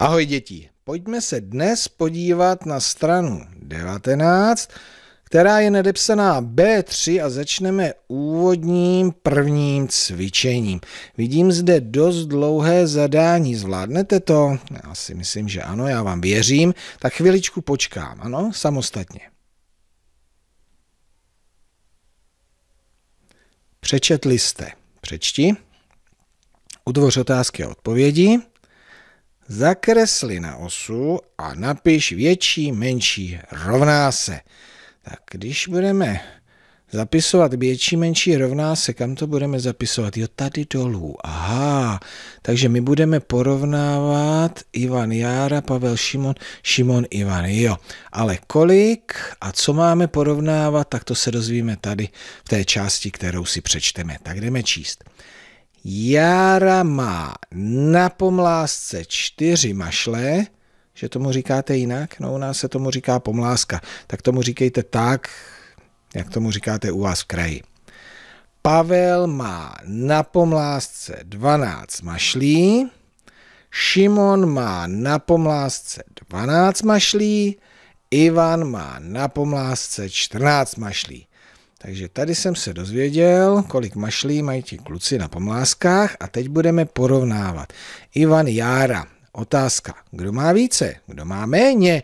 Ahoj děti, pojďme se dnes podívat na stranu 19, která je nadepsaná B3 a začneme úvodním prvním cvičením. Vidím zde dost dlouhé zadání, zvládnete to? Já si myslím, že ano, já vám věřím, tak chviličku počkám, ano, samostatně. Přečetli jste, přečti, Udvoř otázky a odpovědi, Zakresli na osu a napiš větší, menší, rovná se. Tak když budeme zapisovat větší, menší, rovná se, kam to budeme zapisovat? Jo, tady dolů. Aha, takže my budeme porovnávat Ivan Jára, Pavel Šimon, Šimon Ivan, jo. Ale kolik a co máme porovnávat, tak to se dozvíme tady v té části, kterou si přečteme. Tak jdeme číst. Jára má na pomlásce čtyři mašle, že tomu říkáte jinak? No u nás se tomu říká pomláska. Tak tomu říkejte tak, jak tomu říkáte u vás v kraji. Pavel má na pomlásce 12 mašlí, Šimon má na pomlásce 12 mašlí, Ivan má na pomlásce 14 mašlí. Takže tady jsem se dozvěděl, kolik mašlí mají ti kluci na pomláskách a teď budeme porovnávat. Ivan Jára. Otázka. Kdo má více? Kdo má méně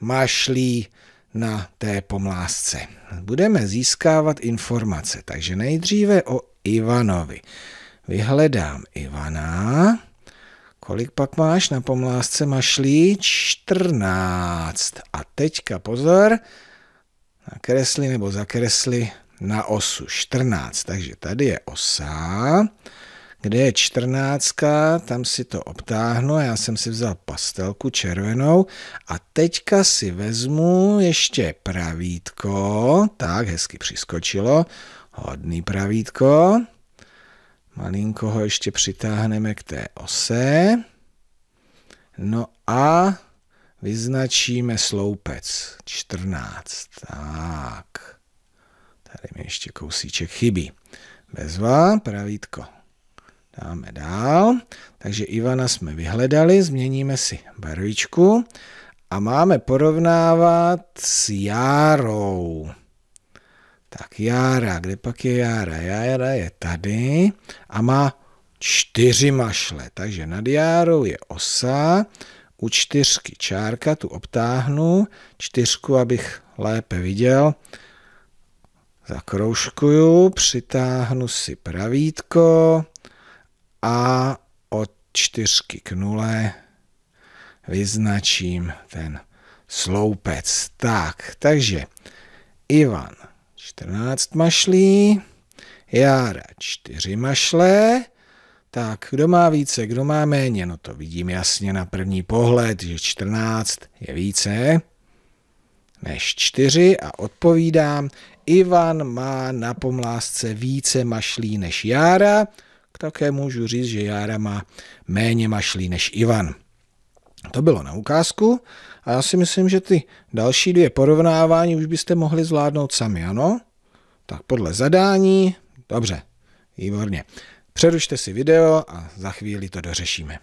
mašlí na té pomlásce? Budeme získávat informace, takže nejdříve o Ivanovi. Vyhledám Ivana. Kolik pak máš na pomlásce mašlí? 14. A teďka pozor, nakresli nebo zakresli na osu 14. Takže tady je osa, kde je 14, tam si to obtáhnu, já jsem si vzal pastelku červenou a teďka si vezmu ještě pravítko, tak hezky přiskočilo, hodný pravítko, malinko ho ještě přitáhneme k té ose, no a Vyznačíme sloupec. 14. Tak. Tady mi ještě kousíček chybí. Bezva, pravítko. Dáme dál. Takže Ivana jsme vyhledali, změníme si barvičku a máme porovnávat s Járou. Tak Jára, kde pak je Jára? Jára je tady a má čtyři mašle, takže nad Járou je osa, u čtyřky čárka, tu obtáhnu, čtyřku, abych lépe viděl, zakroužkuju, přitáhnu si pravítko a od čtyřky k nule vyznačím ten sloupec. Tak, takže Ivan 14 mašlí, Jára 4 mašle, tak kdo má více, kdo má méně? No to vidím jasně na první pohled, že 14 je více než 4 a odpovídám, Ivan má na pomlásce více mašlí než Jára, také můžu říct, že Jára má méně mašlí než Ivan. To bylo na ukázku a já si myslím, že ty další dvě porovnávání už byste mohli zvládnout sami, ano? Tak podle zadání, dobře, výborně. Přerušte si video a za chvíli to dořešíme.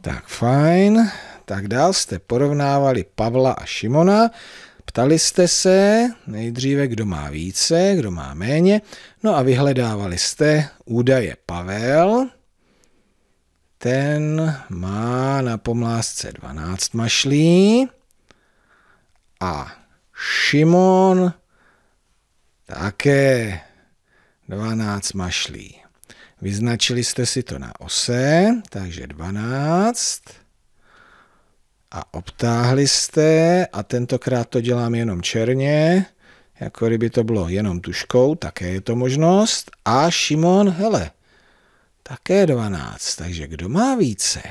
Tak fajn, tak dál jste porovnávali Pavla a Šimona, ptali jste se nejdříve, kdo má více, kdo má méně, no a vyhledávali jste údaje Pavel, ten má na pomlásce 12 mašlí, a Šimon také 12 mašlí. Vyznačili jste si to na ose, takže 12 a obtáhli jste a tentokrát to dělám jenom černě, jako kdyby to bylo jenom tuškou, také je to možnost. A Šimon, hele, také 12, takže kdo má více?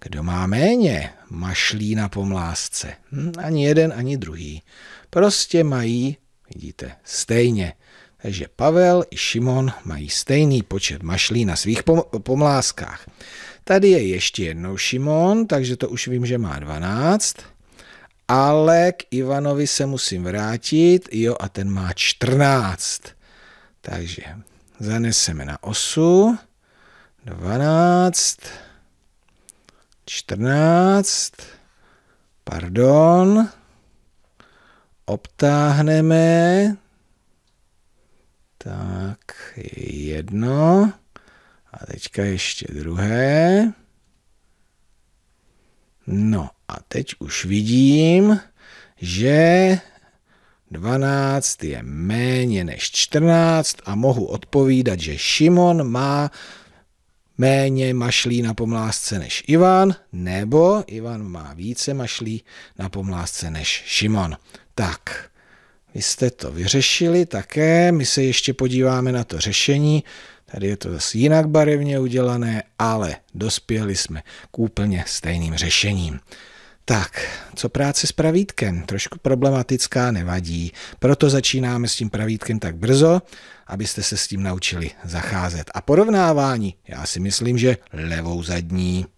Kdo má méně, mašlí na pomlásce. Hm, ani jeden, ani druhý. Prostě mají, vidíte, stejně. Takže Pavel i Šimon mají stejný počet mašlí na svých pom pomláskách. Tady je ještě jednou Šimon, takže to už vím, že má 12. Ale k Ivanovi se musím vrátit, jo, a ten má 14. Takže zaneseme na osu, 12, 14, pardon, obtáhneme, tak jedno, a teďka ještě druhé. No a teď už vidím, že 12 je méně než 14 a mohu odpovídat, že Šimon má méně mašlí na pomlásce než Ivan, nebo Ivan má více mašlí na pomlásce než Šimon. Tak, vy jste to vyřešili také, my se ještě podíváme na to řešení. Tady je to zase jinak barevně udělané, ale dospěli jsme k úplně stejným řešením. Tak, co práce s pravítkem? Trošku problematická, nevadí. Proto začínáme s tím pravítkem tak brzo, abyste se s tím naučili zacházet. A porovnávání, já si myslím, že levou zadní.